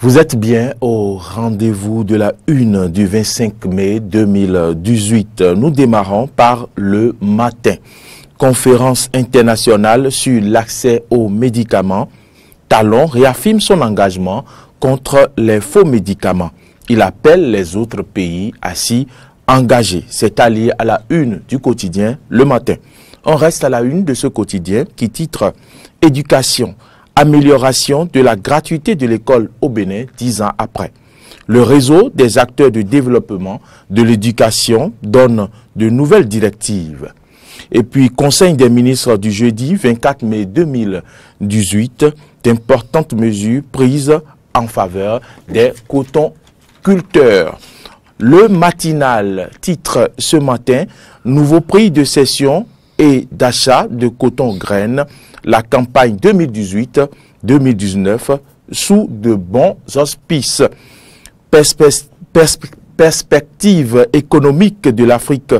Vous êtes bien au rendez-vous de la une du 25 mai 2018. Nous démarrons par le matin. Conférence internationale sur l'accès aux médicaments. Talon réaffirme son engagement contre les faux médicaments. Il appelle les autres pays à s'y engager. C'est allié à la une du quotidien le matin. On reste à la une de ce quotidien qui titre Éducation, amélioration de la gratuité de l'école au Bénin dix ans après. Le réseau des acteurs de développement de l'éducation donne de nouvelles directives. Et puis, Conseil des ministres du jeudi 24 mai 2018, d'importantes mesures prises en faveur des cotons culteurs. Le matinal titre ce matin, nouveau prix de cession et d'achat de coton graines la campagne 2018-2019 sous de bons auspices. perspective économique de l'Afrique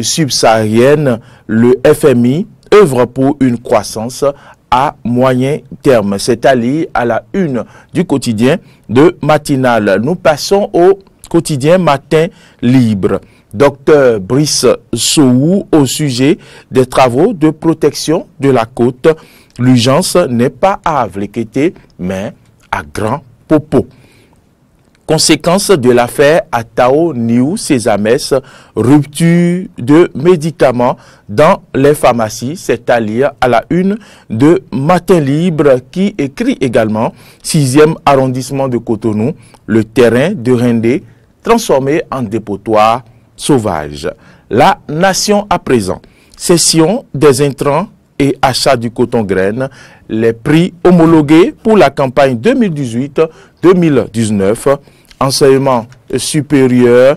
subsaharienne, le FMI œuvre pour une croissance à moyen terme. C'est à allé à la une du quotidien de matinale. Nous passons au quotidien matin libre. Docteur Brice Sou au sujet des travaux de protection de la côte. L'urgence n'est pas à Vlekete, mais à Grand Popo. Conséquence de l'affaire Atao Niou Sesames, rupture de médicaments dans les pharmacies, c'est-à-dire à la une de Matin Libre qui écrit également 6e arrondissement de Cotonou, le terrain de Rendé transformé en dépotoir sauvage. La nation à présent. Cession des intrants et achat du coton-graine. Les prix homologués pour la campagne 2018-2019. Enseignement supérieur.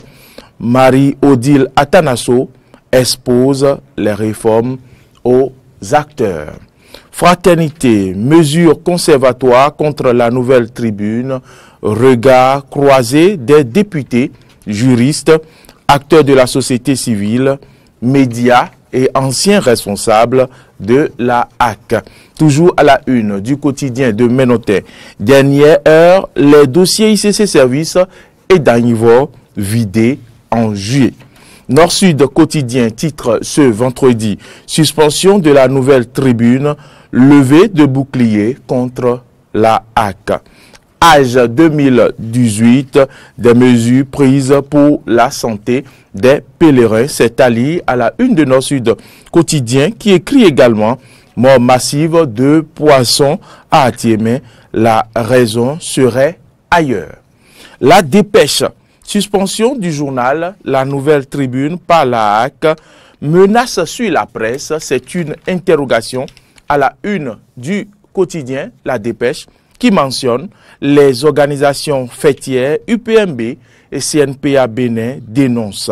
Marie-Odile Atanasso expose les réformes aux acteurs. Fraternité, mesures conservatoires contre la nouvelle tribune, regard croisé des députés, juristes acteurs de la société civile, médias et ancien responsable de la HAC. Toujours à la une du quotidien de Ménotin. Dernière heure, les dossiers ICC Services et niveau vidé en juillet. Nord-Sud quotidien titre ce vendredi Suspension de la nouvelle tribune, levée de bouclier contre la HAC âge 2018 des mesures prises pour la santé des pèlerins. C'est Ali à la une de nos sud quotidien qui écrit également mort massive de poissons à Atiémé. La raison serait ailleurs. La dépêche. Suspension du journal La Nouvelle Tribune par la HAC. Menace sur la presse. C'est une interrogation à la une du quotidien La Dépêche qui mentionne les organisations fêtières UPMB et CNPA Bénin dénoncent.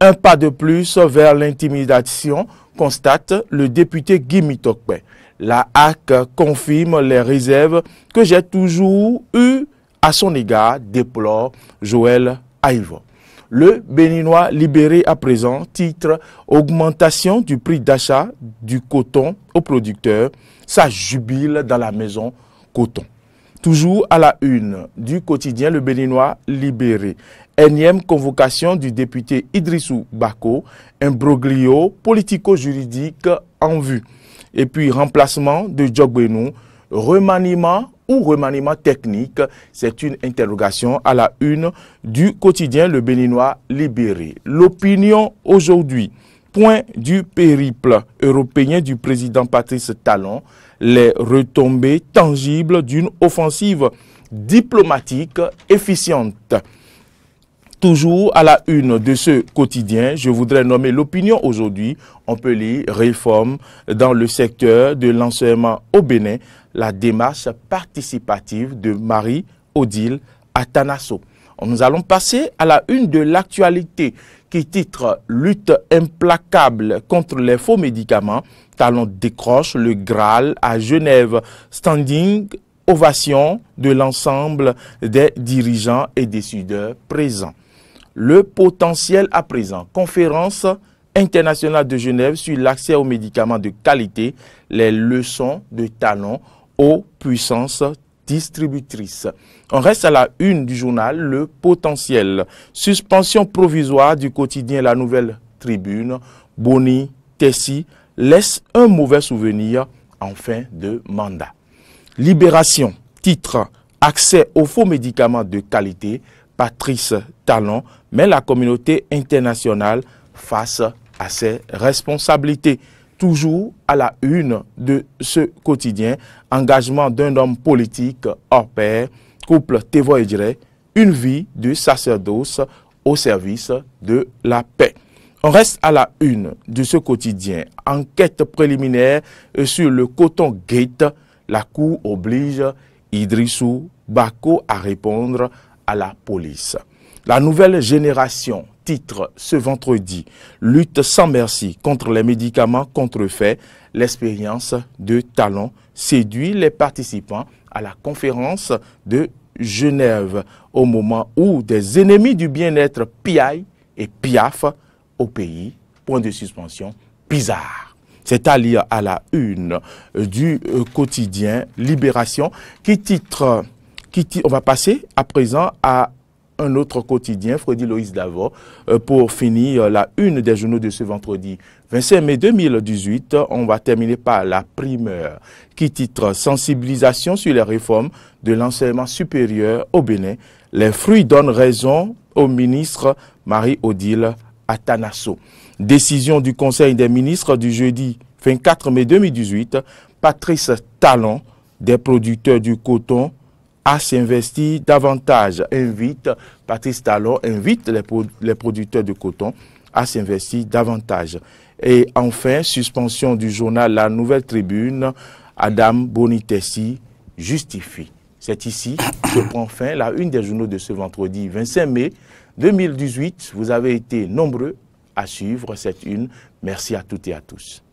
Un pas de plus vers l'intimidation, constate le député Guy Mitokpe. La HAC confirme les réserves que j'ai toujours eues à son égard, déplore Joël Aïvo. Le Béninois libéré à présent titre Augmentation du prix d'achat du coton aux producteurs. Ça jubile dans la maison coton. Toujours à la une du quotidien Le Béninois libéré. Énième convocation du député Idrissou Bako, un broglio politico-juridique en vue. Et puis remplacement de Djogbenou, remaniement ou remaniement technique, c'est une interrogation à la une du quotidien Le Béninois libéré. L'opinion aujourd'hui. Point du périple européen du président Patrice Talon les retombées tangibles d'une offensive diplomatique efficiente. Toujours à la une de ce quotidien, je voudrais nommer l'opinion aujourd'hui. On peut lire réforme dans le secteur de l'enseignement au Bénin, la démarche participative de Marie-Odile Atanasso. Nous allons passer à la une de l'actualité qui titre Lutte implacable contre les faux médicaments. Talon décroche le Graal à Genève. Standing ovation de l'ensemble des dirigeants et décideurs présents. Le potentiel à présent. Conférence internationale de Genève sur l'accès aux médicaments de qualité, les leçons de Talon aux puissances distributrice. On reste à la une du journal, le potentiel. Suspension provisoire du quotidien La Nouvelle Tribune. Boni, Tessie laisse un mauvais souvenir en fin de mandat. Libération, titre, accès aux faux médicaments de qualité, Patrice Talon met la communauté internationale face à ses responsabilités toujours à la une de ce quotidien, engagement d'un homme politique hors pair, couple Tevo et une vie de sacerdoce au service de la paix. On reste à la une de ce quotidien. Enquête préliminaire sur le coton gate. La Cour oblige Idrissou Bako à répondre à la police. La nouvelle génération titre ce vendredi Lutte sans merci contre les médicaments contrefaits. L'expérience de Talon séduit les participants à la conférence de Genève au moment où des ennemis du bien-être piaillent et piaffent au pays. Point de suspension, bizarre. C'est à lire à la une du euh, quotidien Libération qui titre, qui on va passer à présent à un autre quotidien, Freddy Loïs Davor, euh, pour finir euh, la une des journaux de ce vendredi 25 mai 2018. On va terminer par la primeur qui titre « Sensibilisation sur les réformes de l'enseignement supérieur au Bénin. Les fruits donnent raison au ministre Marie-Odile Atanasso. » Décision du Conseil des ministres du jeudi 24 mai 2018, Patrice Talon, des producteurs du coton, à s'investir davantage. Invite, Patrice Talon invite les, les producteurs de coton à s'investir davantage. Et enfin, suspension du journal La Nouvelle Tribune, Adam Bonitessi justifie. C'est ici que prend fin la une des journaux de ce vendredi 25 mai 2018. Vous avez été nombreux à suivre cette une. Merci à toutes et à tous.